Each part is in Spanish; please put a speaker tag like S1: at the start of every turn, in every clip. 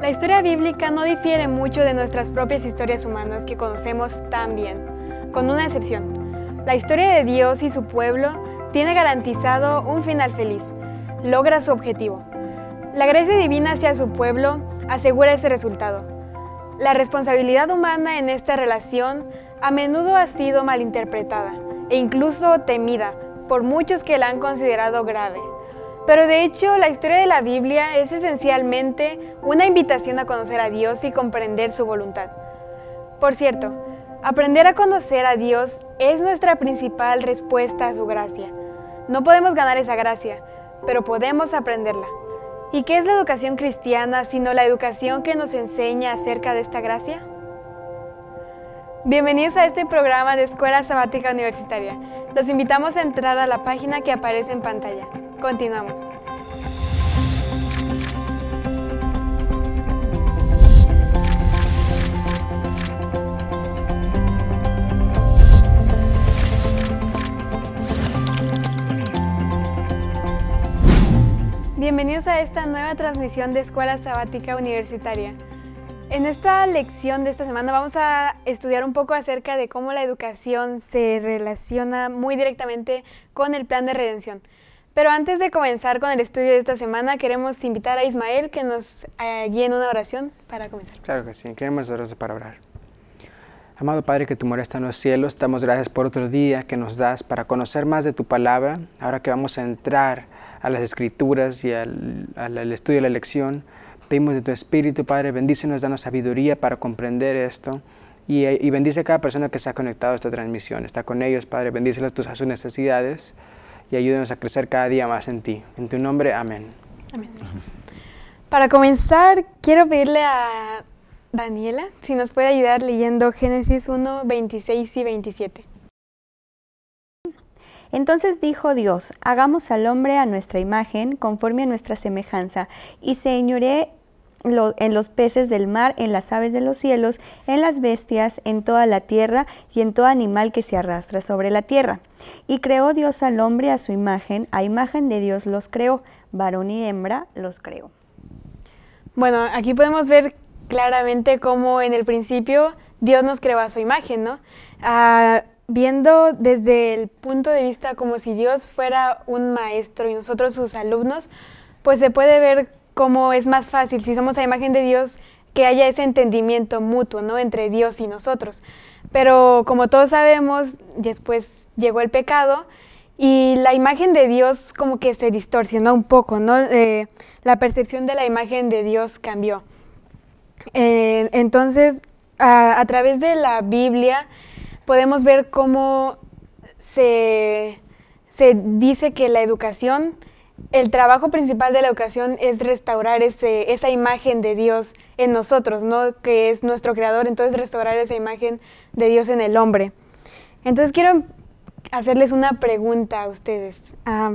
S1: La historia bíblica no difiere mucho de nuestras propias historias humanas que conocemos tan bien, con una excepción. La historia de Dios y su pueblo tiene garantizado un final feliz, logra su objetivo. La gracia divina hacia su pueblo asegura ese resultado.
S2: La responsabilidad
S1: humana en esta relación a menudo ha sido malinterpretada e incluso temida por muchos que la han considerado grave. Pero de hecho, la historia de la Biblia es esencialmente una invitación a conocer a Dios y comprender su voluntad. Por cierto, aprender a conocer a Dios es nuestra principal respuesta a su gracia. No podemos ganar esa gracia, pero podemos aprenderla. ¿Y qué es la educación cristiana sino la educación que nos enseña acerca de esta gracia? Bienvenidos a este programa de Escuela Sabática Universitaria. Los invitamos a entrar a la página que aparece en pantalla Continuamos. Bienvenidos a esta nueva transmisión de Escuela Sabática Universitaria. En esta lección de esta semana vamos a estudiar un poco acerca de cómo la educación se relaciona muy directamente con el plan de redención. Pero antes de comenzar con el estudio de esta semana, queremos invitar a Ismael que nos eh, guíe en una oración para comenzar.
S3: Claro que sí, queremos orar para orar. Amado Padre que tu morada está en los cielos, damos gracias por otro día que nos das para conocer más de tu palabra, ahora que vamos a entrar a las escrituras y al, estudio de la lección. Pedimos de tu Espíritu, Padre, bendícenos, danos sabiduría para comprender esto. Y, y bendice a cada persona que se ha conectado a esta transmisión. Está con ellos, Padre, bendícelos tus, sus necesidades y ayúdenos a crecer cada día más en ti. En tu nombre, amén.
S1: Amén. Para comenzar, quiero pedirle a Daniela si nos puede ayudar leyendo Génesis 1, 26 y 27.
S4: Entonces dijo Dios, hagamos al hombre a nuestra imagen, conforme a nuestra semejanza, y señoré en los peces del mar, en las aves de los cielos, en las bestias, en toda la tierra y en todo animal que se arrastra sobre la tierra. Y creó Dios al hombre a su imagen, a imagen de Dios los creó, varón y hembra los creó.
S1: Bueno, aquí podemos ver claramente cómo en el principio Dios nos creó a su imagen, ¿no? Ah, viendo desde el punto de vista como si Dios fuera un maestro y nosotros sus alumnos, pues se puede ver cómo es más fácil, si somos a imagen de Dios, que haya ese entendimiento mutuo, ¿no? Entre Dios y nosotros. Pero como todos sabemos, después llegó el pecado y la imagen de Dios como que se distorsionó un poco, ¿no? Eh, la percepción de la imagen de Dios cambió. Eh, entonces, a, través de la Biblia podemos ver cómo se, se dice que la educación el trabajo principal de la educación es restaurar esa imagen de Dios en nosotros, ¿no? que es nuestro creador, entonces restaurar esa imagen de Dios en el hombre. Entonces quiero hacerles una pregunta a ustedes. Ah,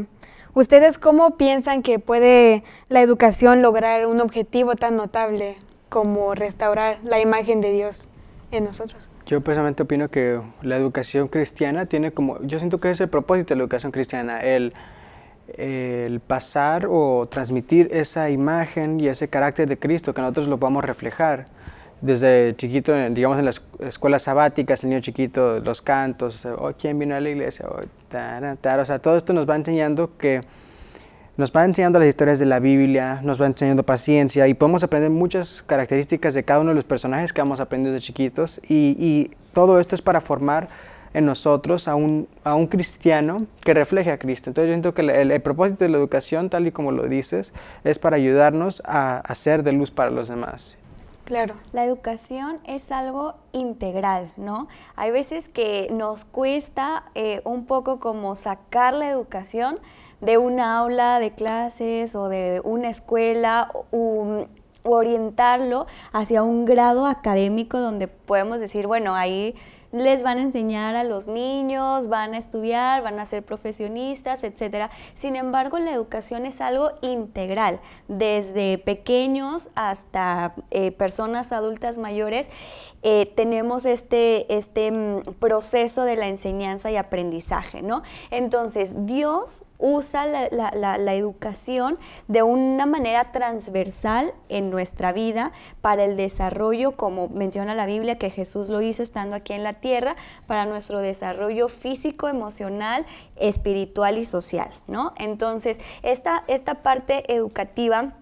S1: ¿Ustedes cómo piensan que puede la educación lograr un objetivo tan notable como restaurar la imagen de Dios en nosotros?
S3: Yo personalmente opino que la educación cristiana tiene como, yo siento que es el propósito de la educación cristiana, el el pasar o transmitir esa imagen y ese carácter de Cristo que nosotros lo podamos reflejar. Desde chiquito, digamos en las escuelas sabáticas, el niño chiquito, los cantos, o oh, ¿quién vino a la iglesia? Oh, tar, tar. O sea, todo esto nos va enseñando que nos va enseñando las historias de la Biblia, nos va enseñando paciencia y podemos aprender muchas características de cada uno de los personajes que vamos aprendiendo desde chiquitos y todo esto es para formar en nosotros a un, a un cristiano que refleje a Cristo. Entonces yo siento que el, propósito de la educación, tal y como lo dices, es para ayudarnos a, hacer ser de luz para los demás.
S4: Claro. La educación es algo integral, ¿no? Hay veces que nos cuesta eh, un poco como sacar la educación de un aula de clases o de una escuela o orientarlo hacia un grado académico donde podemos decir, bueno, ahí les van a enseñar a los niños, van a estudiar, van a ser profesionistas, etcétera. Sin embargo, la educación es algo integral, desde pequeños hasta eh, personas adultas mayores, eh, tenemos este, este mm, proceso de la enseñanza y aprendizaje, ¿no? Entonces, Dios usa la, educación de una manera transversal en nuestra vida para el desarrollo, como menciona la Biblia, que Jesús lo hizo estando aquí en la tierra, para nuestro desarrollo físico, emocional, espiritual y social, ¿no? Entonces, esta parte educativa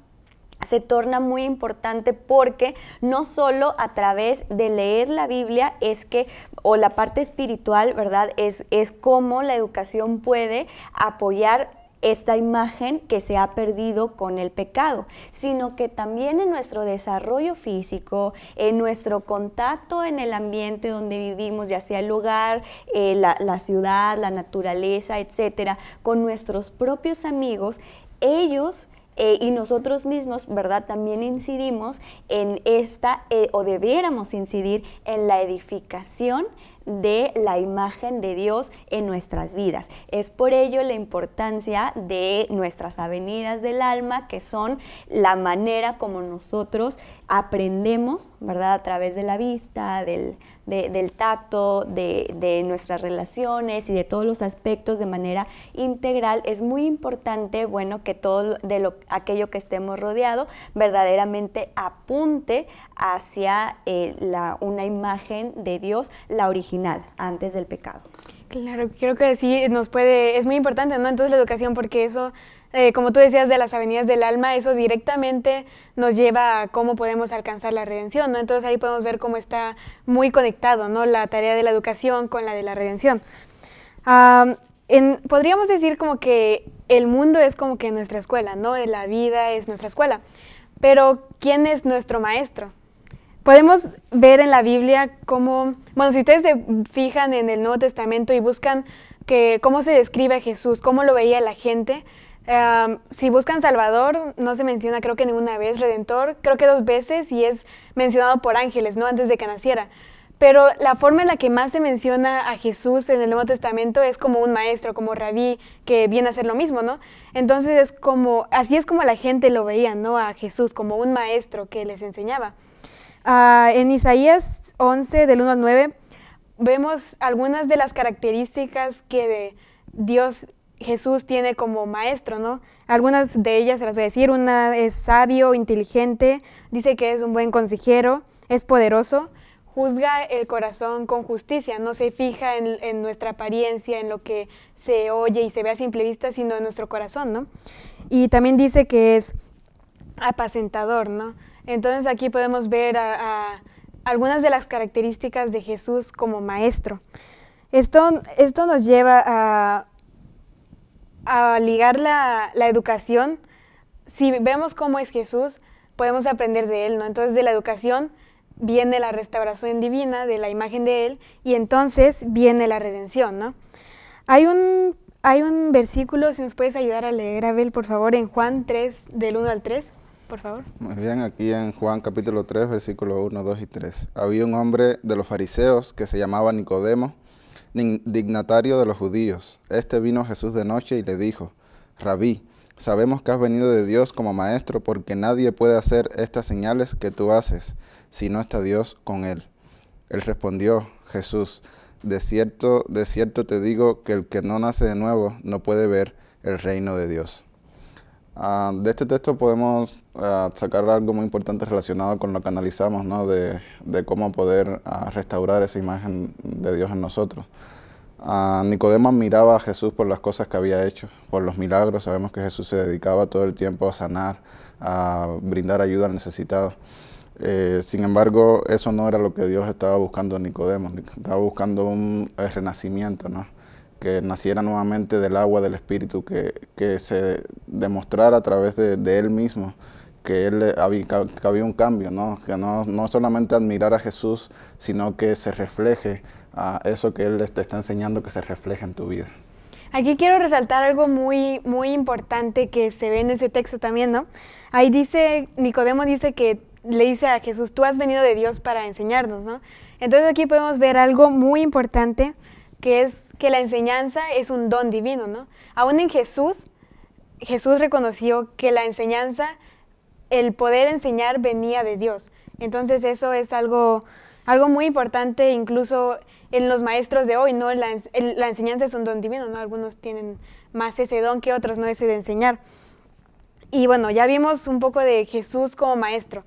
S4: se torna muy importante porque no solo a través de leer la Biblia es que, o la parte espiritual, ¿verdad? Es, es cómo la educación puede apoyar esta imagen que se ha perdido con el pecado, sino que también en nuestro desarrollo físico, en nuestro contacto en el ambiente donde vivimos, ya sea el lugar, eh, la, la ciudad, la naturaleza, etcétera, con nuestros propios amigos, ellos eh, y nosotros mismos, ¿verdad? También incidimos en esta, eh, o debiéramos incidir en la edificación de la imagen de Dios en nuestras vidas. Es por ello la importancia de nuestras avenidas del alma, que son la manera como nosotros aprendemos, ¿verdad? A través de la vista, del, del tacto, de, de, nuestras relaciones y de todos los aspectos de manera integral, es muy importante, bueno, que todo de lo, aquello que estemos rodeado verdaderamente apunte hacia eh, la, una imagen de Dios, la original, antes del pecado.
S1: Claro, creo que sí, nos puede, es muy importante, ¿no? Entonces la educación, porque eso eh, como tú decías, de las avenidas del alma, eso directamente nos lleva a cómo podemos alcanzar la redención, ¿no? Entonces ahí podemos ver cómo está muy conectado, ¿no? La tarea de la educación con la de la redención. podríamos decir como que el mundo es como que nuestra escuela, ¿no? La vida es nuestra escuela. Pero, ¿quién es nuestro maestro? podemos ver en la Biblia cómo, bueno, si ustedes se fijan en el Nuevo Testamento y buscan que, cómo se describe a Jesús, cómo lo veía la gente, Em, si buscan Salvador, no se menciona creo que ninguna vez Redentor, creo que dos veces y es mencionado por ángeles, ¿no? Antes de que naciera. Pero la forma en la que más se menciona a Jesús en el Nuevo Testamento es como un maestro, como rabí, que viene a hacer lo mismo, ¿no? Entonces es como, así es como la gente lo veía, ¿no? A Jesús, como un maestro que les enseñaba. Ah, en Isaías 11, del 1 al 9, vemos algunas de las características que de Dios Jesús tiene como maestro, ¿no? Algunas de ellas se las voy a decir. Una es sabio, inteligente, dice que es un buen consejero, es poderoso, juzga el corazón con justicia, no se fija en, nuestra apariencia, en lo que se oye y se ve a simple vista, sino en nuestro corazón, ¿no? Y también dice que es apacentador, ¿no? Entonces aquí podemos ver algunas de las características de Jesús como maestro. Esto, esto nos lleva a a ligar la, educación, si vemos cómo es Jesús, podemos aprender de él, ¿no? Entonces de la educación viene la restauración divina, de la imagen de él, y entonces viene la redención, ¿no? Hay un, hay un versículo, si nos puedes ayudar a leer, Abel, por favor, en Juan 3, del 1 al 3, por favor.
S2: Muy bien, aquí en Juan capítulo 3, versículo 1, 2 y 3. Había un hombre de los fariseos que se llamaba Nicodemo, dignatario de los judíos. Este vino Jesús de noche y le dijo, Rabí, sabemos que has venido de Dios como maestro porque nadie puede hacer estas señales que tú haces si no está Dios con él. Él respondió, Jesús, de cierto, de cierto te digo que el que no nace de nuevo no puede ver el reino de Dios. Ah, de este texto podemos ah, sacar algo muy importante relacionado con lo que analizamos, ¿no? de, cómo poder ah, restaurar esa imagen de Dios en nosotros. Nicodemo miraba a Jesús por las cosas que había hecho, por los milagros. Sabemos que Jesús se dedicaba todo el tiempo a sanar, a brindar ayuda al necesitado. Eh, sin embargo, eso no era lo que Dios estaba buscando en Nicodemo. Estaba buscando un eh, renacimiento, ¿no? que naciera nuevamente del agua del Espíritu, que, se demostrara a través de, él mismo que, él, eh, había, un cambio, ¿no? que no, no, solamente admirar a Jesús, sino que se refleje a eso que Él te está enseñando que se refleje en tu vida.
S1: Aquí quiero resaltar algo muy, muy importante que se ve en ese texto también, ¿no? Ahí dice, Nicodemo dice que le dice a Jesús, tú has venido de Dios para enseñarnos, Entonces aquí podemos ver algo muy importante que es que la enseñanza es un don divino, ¿no? Aún en Jesús, Jesús reconoció que la enseñanza, el poder enseñar venía de Dios. Entonces eso es algo, algo muy importante incluso en los maestros de hoy, ¿no? La, la enseñanza es un don divino, ¿no? Algunos tienen más ese don que otros, ¿no? Ese de enseñar. Y bueno, ya vimos un poco de Jesús como maestro,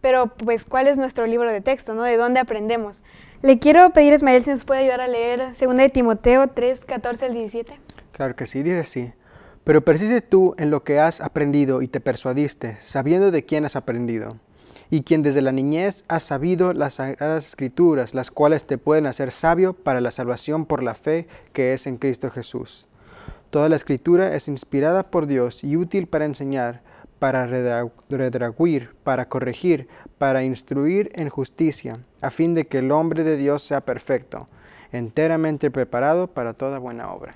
S1: pero pues ¿cuál es nuestro libro de texto, ¿no? ¿De dónde aprendemos? Le quiero pedir a Ismael si nos puede ayudar a leer 2 de Timoteo 3, 14 al 17.
S3: Claro que sí, dice sí. Pero persiste tú en lo que has aprendido y te persuadiste, sabiendo de quién has aprendido, y quien desde la niñez ha sabido las sagradas escrituras, las cuales te pueden hacer sabio para la salvación por la fe que es en Cristo Jesús. Toda la escritura es inspirada por Dios y útil para enseñar, para redraguir, para corregir, para instruir en justicia, a fin de que el hombre de Dios sea perfecto, enteramente preparado para toda buena obra.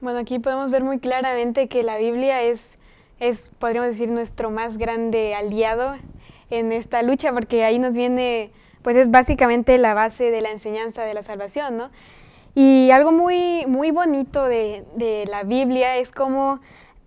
S1: Bueno, aquí podemos ver muy claramente que la Biblia es, es podríamos decir, nuestro más grande aliado en esta lucha, porque ahí nos viene, pues es básicamente la base de la enseñanza de la salvación, ¿no? Y algo muy, muy bonito de, de la Biblia es como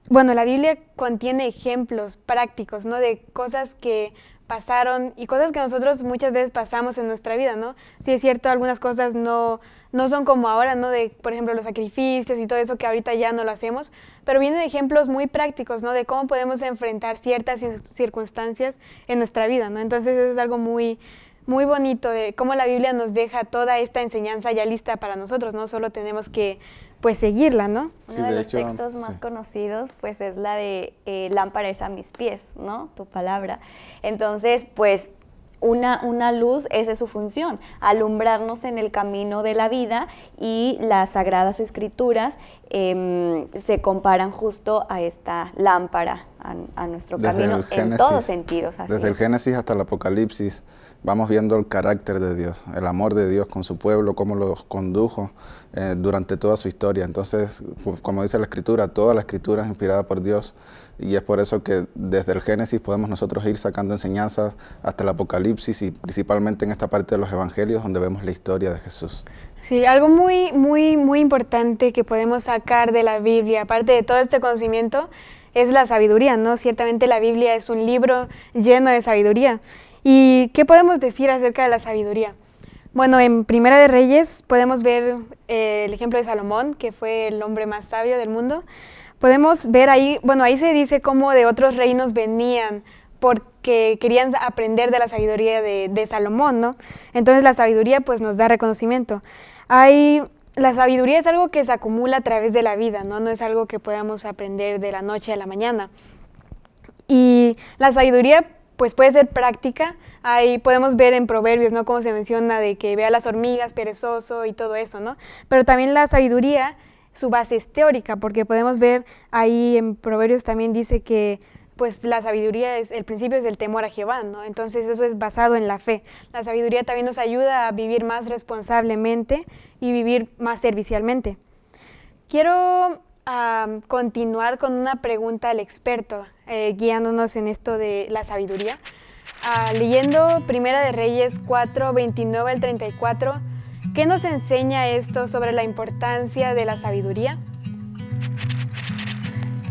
S1: bueno, la Biblia contiene ejemplos prácticos, ¿no? De cosas que pasaron y cosas que nosotros muchas veces pasamos en nuestra vida, ¿no? Sí es cierto, algunas cosas no, no son como ahora, ¿no? De, por ejemplo, los sacrificios y todo eso que ahorita ya no lo hacemos, pero vienen ejemplos muy prácticos, ¿no? De cómo podemos enfrentar ciertas circunstancias en nuestra vida, ¿no? Entonces eso es algo muy, muy bonito de cómo la Biblia nos deja toda esta enseñanza ya
S4: lista para nosotros, ¿no? Solo tenemos que pues seguirla, ¿no? Uno de, los textos más conocidos pues es la de Lámparas eh, lámpara a mis pies, ¿no? Tu palabra. Entonces, pues una, una, luz, esa es su función, alumbrarnos en el camino de la vida y las sagradas escrituras em, se comparan justo a esta lámpara, a, nuestro camino, en todos sentidos. Desde el
S2: Génesis hasta el Apocalipsis, vamos viendo el carácter de Dios, el amor de Dios con su pueblo, cómo los condujo eh, durante toda su historia. Entonces, como dice la escritura, toda la escritura es inspirada por Dios y es por eso que desde el Génesis podemos nosotros ir sacando enseñanzas hasta el Apocalipsis y principalmente en esta parte de los Evangelios donde vemos la historia de Jesús.
S1: Sí, algo muy, muy, muy importante que podemos sacar de la Biblia, aparte de todo este conocimiento, es la sabiduría, ¿no? Ciertamente la Biblia es un libro lleno de sabiduría. ¿Y qué podemos decir acerca de la sabiduría? Bueno, en Primera de Reyes podemos ver eh, el ejemplo de Salomón, que fue el hombre más sabio del mundo. Podemos ver ahí, bueno, ahí se dice cómo de otros reinos venían porque querían aprender de la sabiduría de, Salomón, ¿no? Entonces la sabiduría pues nos da reconocimiento. Hay, la sabiduría es algo que se acumula a través de la vida, ¿no? No es algo que podamos aprender de la noche a la mañana. Y la sabiduría pues puede ser práctica. Ahí podemos ver en proverbios, ¿no? Como se menciona de que vea las hormigas, perezoso y todo eso, ¿no? Pero también la sabiduría, su base es teórica, porque podemos ver ahí en proverbios también dice que pues la sabiduría es, el principio es el temor a Jehová, ¿no? Entonces eso es basado en la fe. La sabiduría también nos ayuda a vivir más responsablemente y vivir más servicialmente. Quiero Um, continuar con una pregunta al experto, eh, guiándonos en esto de la sabiduría. Ah, leyendo Primera de Reyes 4, 29 al 34, ¿qué nos enseña esto sobre la importancia de la sabiduría?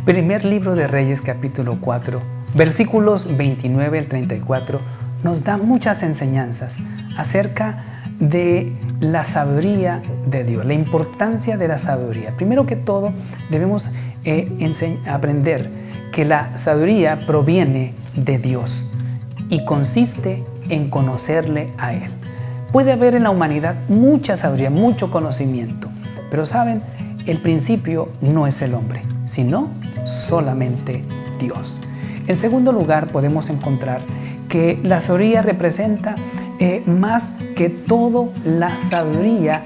S5: Primer libro de Reyes capítulo 4, versículos 29 al 34, nos da muchas enseñanzas acerca de la sabiduría de Dios, la importancia de la sabiduría. Primero que todo, debemos eh, aprender que la sabiduría proviene de Dios y consiste en conocerle a Él. Puede haber en la humanidad mucha sabiduría, mucho conocimiento, pero saben, el principio no es el hombre, sino solamente Dios. En segundo lugar, podemos encontrar que la sabiduría representa eh, más que todo la sabiduría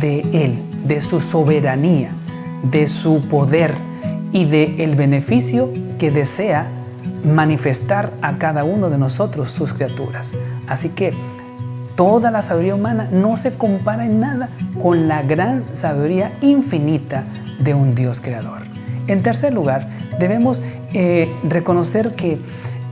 S5: de Él, de su soberanía, de su poder y del el beneficio que desea manifestar a cada uno de nosotros, sus criaturas. Así que toda la sabiduría humana no se compara en nada con la gran sabiduría infinita de un Dios creador. En tercer lugar, debemos eh, reconocer que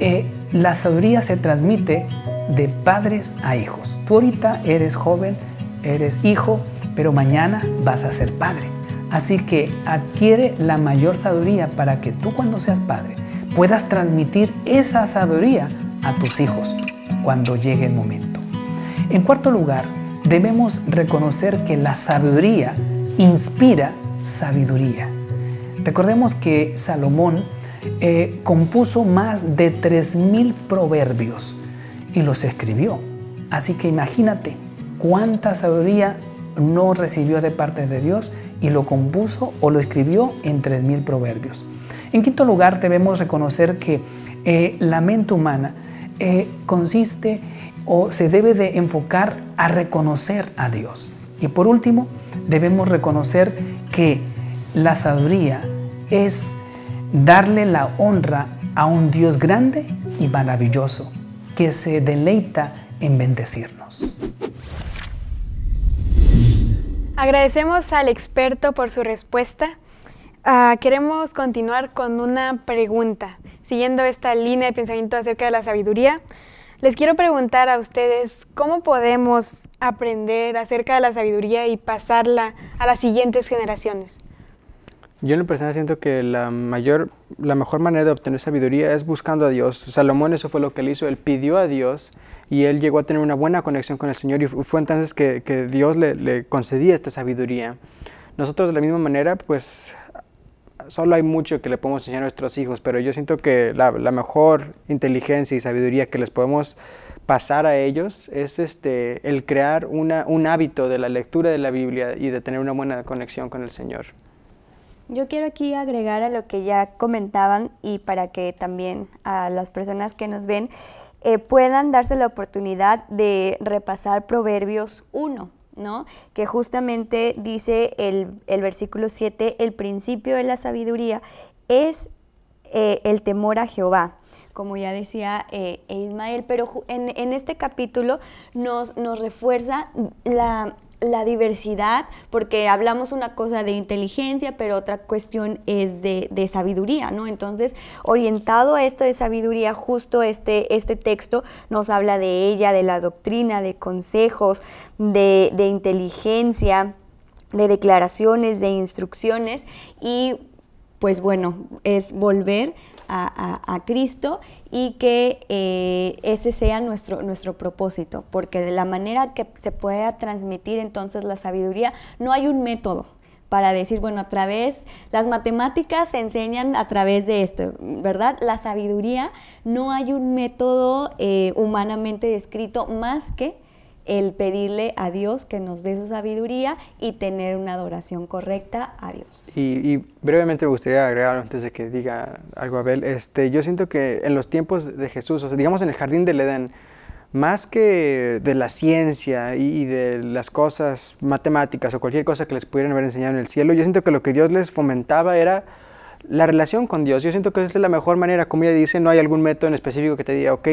S5: eh, la sabiduría se transmite de padres a hijos. Tú ahorita eres joven, eres hijo, pero mañana vas a ser padre. Así que adquiere la mayor sabiduría para que tú cuando seas padre puedas transmitir esa sabiduría a tus hijos cuando llegue el momento. En cuarto lugar, debemos reconocer que la sabiduría inspira sabiduría. Recordemos que Salomón eh, compuso más de 3.000 proverbios y los escribió. Así que imagínate cuánta sabiduría no recibió de parte de Dios y lo compuso o lo escribió en 3.000 proverbios. En quinto lugar, debemos reconocer que eh, la mente humana eh, consiste o se debe de enfocar a reconocer a Dios. Y por último, debemos reconocer que la sabiduría es darle la honra a un Dios grande y maravilloso que se deleita en bendecirnos.
S1: Agradecemos al experto por su respuesta. Ah, queremos continuar con una pregunta, siguiendo esta línea de pensamiento acerca de la sabiduría. Les quiero preguntar a ustedes cómo podemos aprender acerca de la sabiduría y pasarla a las siguientes generaciones.
S3: Yo en lo personal siento que la mayor, la mejor manera de obtener sabiduría es buscando a Dios. Salomón eso fue lo que él hizo, él pidió a Dios y él llegó a tener una buena conexión con el Señor y fue entonces que, Dios le, concedía esta sabiduría. Nosotros de la misma manera, pues solo hay mucho que le podemos enseñar a nuestros hijos, pero yo siento que la, mejor inteligencia y sabiduría que les podemos pasar a ellos es este, el crear un hábito de la lectura de la Biblia y de tener una buena conexión con el Señor.
S4: Yo quiero aquí agregar a lo que ya comentaban y para que también a las personas que nos ven eh, puedan darse la oportunidad de repasar Proverbios 1, ¿no? Que justamente dice el, versículo 7, el principio de la sabiduría es eh, el temor a Jehová, como ya decía eh, Ismael, pero en, en, este capítulo nos, nos refuerza la, la diversidad, porque hablamos una cosa de inteligencia, pero otra cuestión es de, sabiduría, ¿no? Entonces, orientado a esto de sabiduría, justo este, este texto nos habla de ella, de la doctrina, de consejos, de, de inteligencia, de declaraciones, de instrucciones y pues bueno, es volver a, Cristo y que eh, ese sea nuestro, nuestro propósito, porque de la manera que se pueda transmitir entonces la sabiduría, no hay un método, para decir, bueno, a través, las matemáticas se enseñan a través de esto, ¿verdad? La sabiduría, no hay un método eh, humanamente descrito más que el pedirle a Dios que nos dé su sabiduría y tener una adoración correcta a Dios.
S3: Y, brevemente me gustaría agregar antes de que diga algo Abel, este, yo siento que en los tiempos de Jesús, o digamos en el jardín del Edén, más que de la ciencia y de las cosas matemáticas o cualquier cosa que les pudieran haber enseñado en el cielo, yo siento que lo que Dios les fomentaba era la relación con Dios. Yo siento que esa es la mejor manera, como ella dice, no hay algún método en específico que te diga, ok,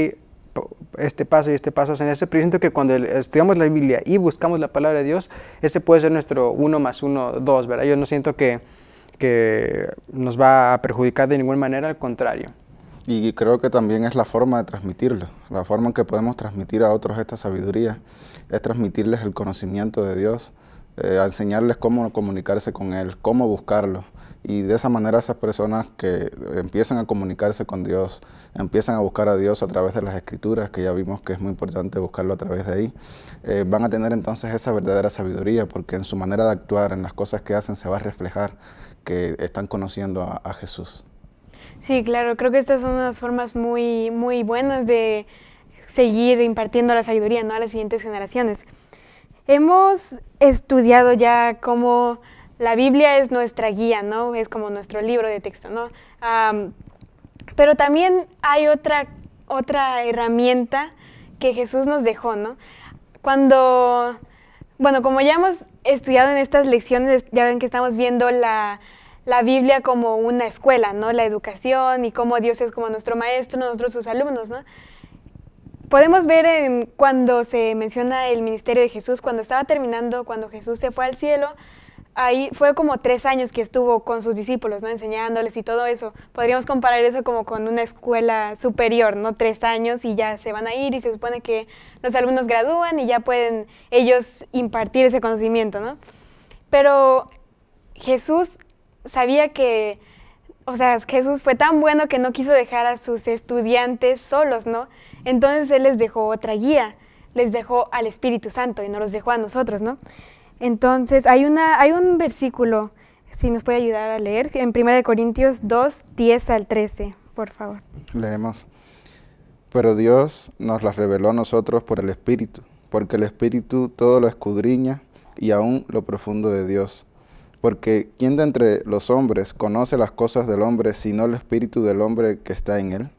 S3: este paso y este paso en ese pero yo siento que cuando estudiamos la Biblia y buscamos la palabra de Dios, ese puede ser nuestro uno más uno, dos, ¿verdad? Yo no siento que, que nos va a perjudicar de ninguna manera, al contrario.
S2: Y creo que también es la forma de transmitirlo, la forma en que podemos transmitir a otros esta sabiduría, es transmitirles el conocimiento de Dios, eh, enseñarles cómo comunicarse con Él, cómo buscarlo, y de esa manera esas personas que eh, empiezan a comunicarse con Dios, empiezan a buscar a Dios a través de las escrituras, que ya vimos que es muy importante buscarlo a través de ahí, eh, van a tener entonces esa verdadera sabiduría, porque en su manera de actuar, en las cosas que hacen, se va a reflejar que están conociendo a, Jesús.
S1: Sí, claro, creo que estas son unas formas muy, muy buenas de seguir impartiendo la sabiduría a las siguientes generaciones. Hemos estudiado ya cómo la Biblia es nuestra guía, ¿no? Es como nuestro libro de texto, ¿no? pero también hay otra, otra herramienta que Jesús nos dejó, ¿no? Cuando, bueno, como ya hemos estudiado en estas lecciones, ya ven que estamos viendo la, Biblia como una escuela, ¿no? La educación y cómo Dios es como nuestro maestro, nosotros sus alumnos, ¿no? Podemos ver cuando se menciona el ministerio de Jesús, cuando estaba terminando, cuando Jesús se fue al cielo, ahí fue como tres años que estuvo con sus discípulos, ¿no? Enseñándoles y todo eso. Podríamos comparar eso como con una escuela superior, ¿no? Tres años y ya se van a ir y se supone que los alumnos gradúan y ya pueden ellos impartir ese conocimiento, ¿no? Pero Jesús sabía que, o sea, Jesús fue tan bueno que no quiso dejar a sus estudiantes solos, ¿no? Entonces Él les dejó otra guía, les dejó al Espíritu Santo y no los dejó a nosotros, ¿no? Entonces, hay, una, hay un versículo, si nos puede ayudar a leer, en 1 Corintios 2, 10 al 13, por favor.
S2: Leemos. Pero Dios nos las reveló a nosotros por el Espíritu, porque el Espíritu todo lo escudriña y aún lo profundo de Dios. Porque ¿quién de entre los hombres conoce las cosas del hombre sino el Espíritu del hombre que está en él?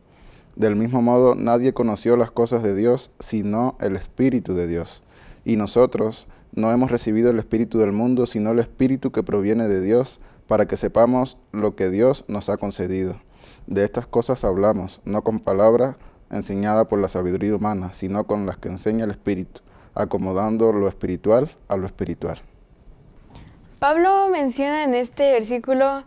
S2: Del mismo modo, nadie conoció las cosas de Dios sino el Espíritu de Dios. Y nosotros no hemos recibido el Espíritu del mundo, sino el Espíritu que proviene de Dios, para que sepamos lo que Dios nos ha concedido. De estas cosas hablamos, no con palabra enseñada por la sabiduría humana, sino con las que enseña el Espíritu, acomodando lo espiritual a lo espiritual.
S1: Pablo menciona en este versículo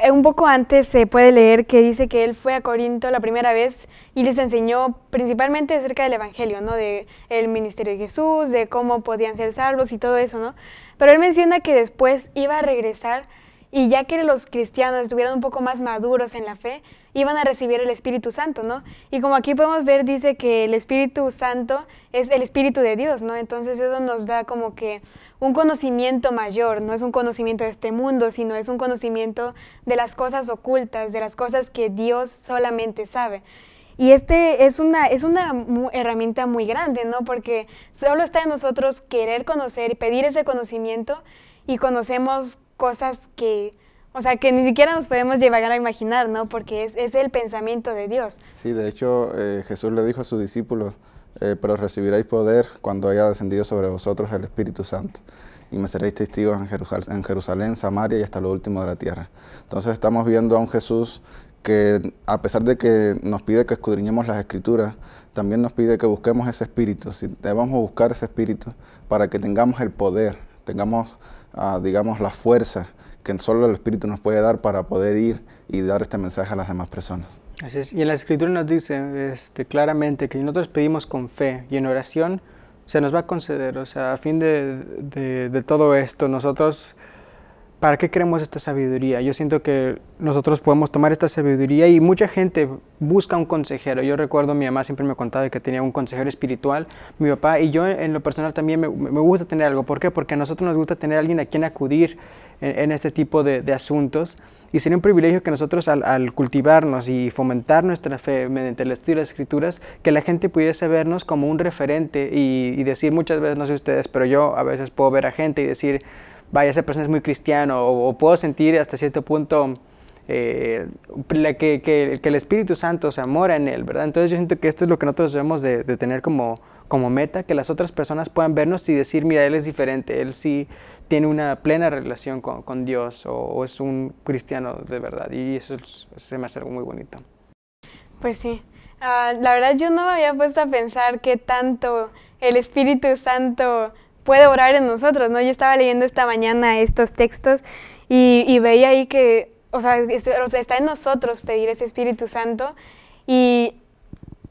S1: eh, un poco antes se puede leer que dice que él fue a Corinto la primera vez y les enseñó principalmente acerca del Evangelio, ¿no? De el ministerio de Jesús, de cómo podían ser salvos y todo eso, ¿no? Pero él menciona que después iba a regresar y ya que los cristianos estuvieran un poco más maduros en la fe, iban a recibir el Espíritu Santo, ¿no? Y como aquí podemos ver, dice que el Espíritu Santo es el Espíritu de Dios, ¿no? Entonces eso nos da como que un conocimiento mayor, no es un conocimiento de este mundo, sino es un conocimiento de las cosas ocultas, de las cosas que Dios solamente sabe. Y este es una, es una herramienta muy grande, ¿no? Porque solo está en nosotros querer conocer y pedir ese conocimiento y conocemos cosas que, o sea, que ni siquiera nos podemos llevar a imaginar, ¿no? Porque es, el pensamiento de Dios.
S2: Sí, de hecho, eh, Jesús le dijo a sus discípulos, eh, pero recibiréis poder cuando haya descendido sobre vosotros el Espíritu Santo. Y me seréis testigos en en Jerusalén, Samaria y hasta lo último de la tierra. Entonces estamos viendo a un Jesús que a pesar de que nos pide que escudriñemos las escrituras, también nos pide que busquemos ese espíritu, si debemos buscar ese espíritu para que tengamos el poder, tengamos digamos, la fuerza que solo el Espíritu nos puede dar para poder ir y dar este mensaje a las demás personas.
S3: Y en la Escritura nos dice este, claramente que nosotros pedimos con fe y en oración, se nos va a conceder. O sea, a fin de todo esto, nosotros ¿para qué queremos esta sabiduría? Yo siento que nosotros podemos tomar esta sabiduría y mucha gente busca un consejero. Yo recuerdo mi mamá siempre me contaba que tenía un consejero espiritual, mi papá, y yo en lo personal también me, gusta tener algo. ¿Por qué? Porque a nosotros nos gusta tener alguien a quien acudir en, este tipo de, asuntos. Y sería un privilegio que nosotros al, cultivarnos y fomentar nuestra fe mediante el estudio de las escrituras, que la gente pudiese vernos como un referente y decir muchas veces, no sé ustedes, pero yo a veces puedo ver a gente y decir, vaya, esa persona es muy cristiana, o, puedo sentir hasta cierto punto eh, que, el Espíritu Santo se amora en él, ¿verdad? Entonces yo siento que esto es lo que nosotros debemos de, tener como, como meta, que las otras personas puedan vernos y decir, mira, él es diferente, él sí tiene una plena relación con, Dios o, es un cristiano de verdad. Y eso se me hace algo muy bonito.
S1: Pues sí. Ah, la verdad yo no me había puesto a pensar que tanto el Espíritu Santo puede orar en nosotros, ¿no? Yo estaba leyendo esta mañana estos textos y, veía ahí que, o sea, está en nosotros pedir ese Espíritu Santo y,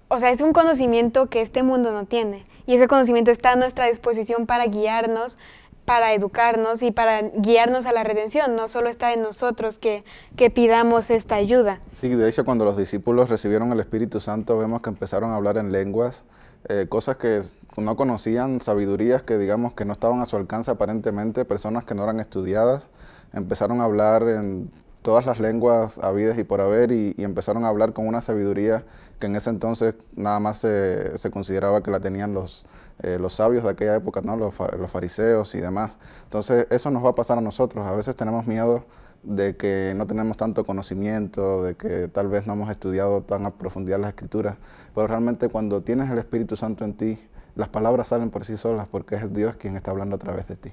S1: o sea, es un conocimiento que este mundo no tiene y ese conocimiento está a nuestra disposición para guiarnos para educarnos y para guiarnos a la redención, no solo está en nosotros que, que, pidamos esta ayuda.
S2: Sí, de hecho cuando los discípulos recibieron el Espíritu Santo vemos que empezaron a hablar en lenguas, eh, cosas que pues, no conocían sabidurías que digamos que no estaban a su alcance aparentemente, personas que no eran estudiadas, empezaron a hablar en todas las lenguas habidas y por haber y, empezaron a hablar con una sabiduría que en ese entonces nada más se, consideraba que la tenían los, eh, los sabios de aquella época, ¿no? Los, los fariseos y demás. Entonces eso nos va a pasar a nosotros, a veces tenemos miedo de que no tenemos tanto conocimiento, de que tal vez no hemos estudiado tan a profundidad las escrituras, pero realmente cuando tienes el Espíritu Santo en ti, las palabras salen por sí solas porque es Dios quien está hablando a través de ti.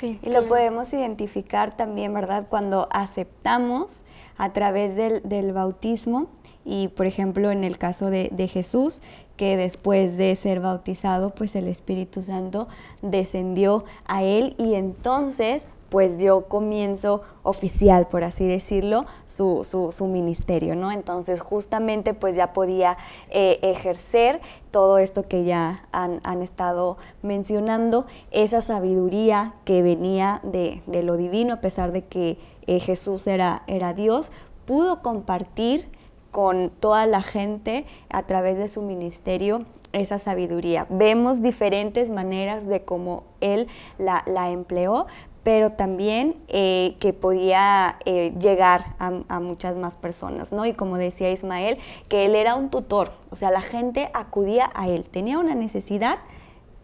S4: y lo podemos identificar también, ¿verdad? Cuando aceptamos a través del, bautismo y, por ejemplo, en el caso de, de, Jesús, que después de ser bautizado, pues el Espíritu Santo descendió a él y entonces pues dio comienzo oficial, por así decirlo, su, ministerio, ¿no? Entonces justamente pues ya podía eh, ejercer todo esto que ya han, estado mencionando, esa sabiduría que venía de, lo divino, a pesar de que eh, Jesús era, era Dios, pudo compartir con toda la gente a través de su ministerio esa sabiduría. Vemos diferentes maneras de cómo él la, la empleó, pero también eh, que podía eh, llegar a, muchas más personas, ¿no? Y como decía Ismael, que él era un tutor, o sea, la gente acudía a él, tenía una necesidad,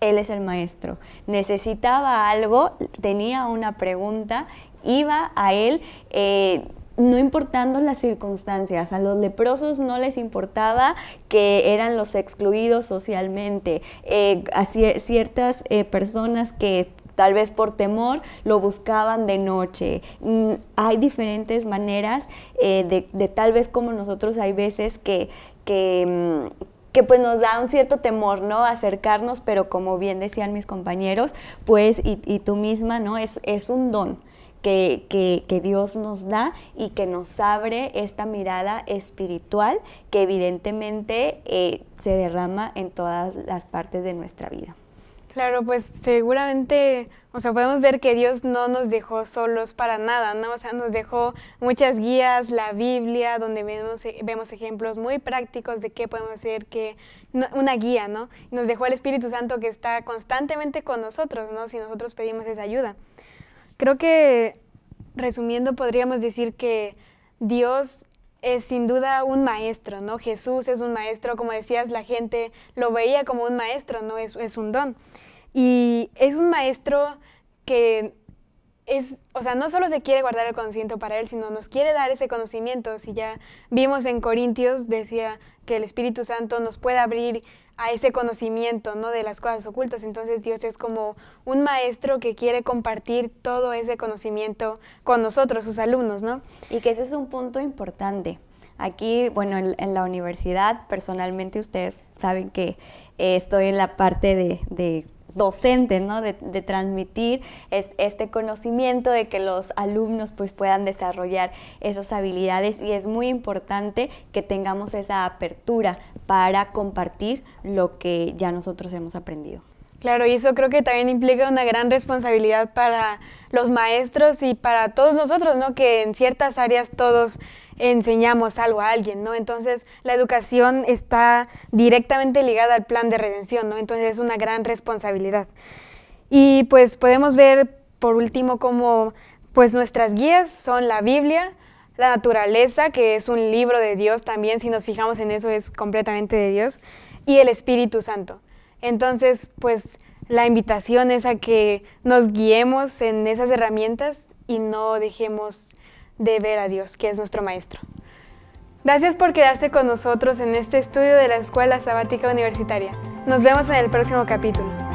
S4: él es el maestro, necesitaba algo, tenía una pregunta, iba a él. Eh, no importando las circunstancias, a los leprosos no les importaba que eran los excluidos socialmente, a ciertas personas que tal vez por temor lo buscaban de noche. Mm, hay diferentes maneras eh, de, tal vez como nosotros hay veces que... Mm, que pues nos da un cierto temor, ¿no? Acercarnos, pero como bien decían mis compañeros, pues, y, tú misma, ¿no? Es, es un don. Que, que, Dios nos da y que nos abre esta mirada espiritual que evidentemente eh, se derrama en todas las partes de nuestra vida.
S1: Claro, pues seguramente, o sea, podemos ver que Dios no nos dejó solos para nada, ¿no? O sea, nos dejó muchas guías, la Biblia, donde vemos, eh, vemos ejemplos muy prácticos de qué podemos hacer, que una guía, ¿no? Nos dejó el Espíritu Santo que está constantemente con nosotros, ¿no? Si nosotros pedimos esa ayuda. Creo que, resumiendo, podríamos decir que Dios es sin duda un maestro, ¿no? Jesús es un maestro, como decías, la gente lo veía como un maestro, ¿no? Es, es un don. Y es un maestro que es, o sea, no solo se quiere guardar el conocimiento para él, sino nos quiere dar ese conocimiento. Si ya vimos en Corintios, decía que el Espíritu Santo nos puede abrir a ese conocimiento, ¿no? De las cosas ocultas. Entonces Dios es como un maestro que quiere compartir todo ese conocimiento
S4: con nosotros, sus alumnos, ¿no? Y que ese es un punto importante. Aquí, bueno, en, la universidad, personalmente ustedes saben que eh, estoy en la parte de docente, ¿no? De, transmitir este conocimiento, de que los alumnos pues, puedan desarrollar esas habilidades y es muy importante que tengamos esa apertura para compartir lo que ya nosotros hemos aprendido.
S1: Claro, y eso creo que también implica una gran responsabilidad para los maestros y para todos nosotros, ¿no? Que en ciertas áreas todos enseñamos algo a alguien, ¿no? Entonces, la educación está directamente ligada al plan de redención, ¿no? Entonces, es una gran responsabilidad. Y pues podemos ver por último cómo pues nuestras guías son la Biblia, la naturaleza, que es un libro de Dios también, si nos fijamos en eso es completamente de Dios, y el Espíritu Santo. Entonces, pues la invitación es a que nos guiemos en esas herramientas y no dejemos de ver a Dios, que es nuestro Maestro. Gracias por quedarse con nosotros en este estudio de la Escuela Sabática Universitaria. Nos vemos en el próximo capítulo.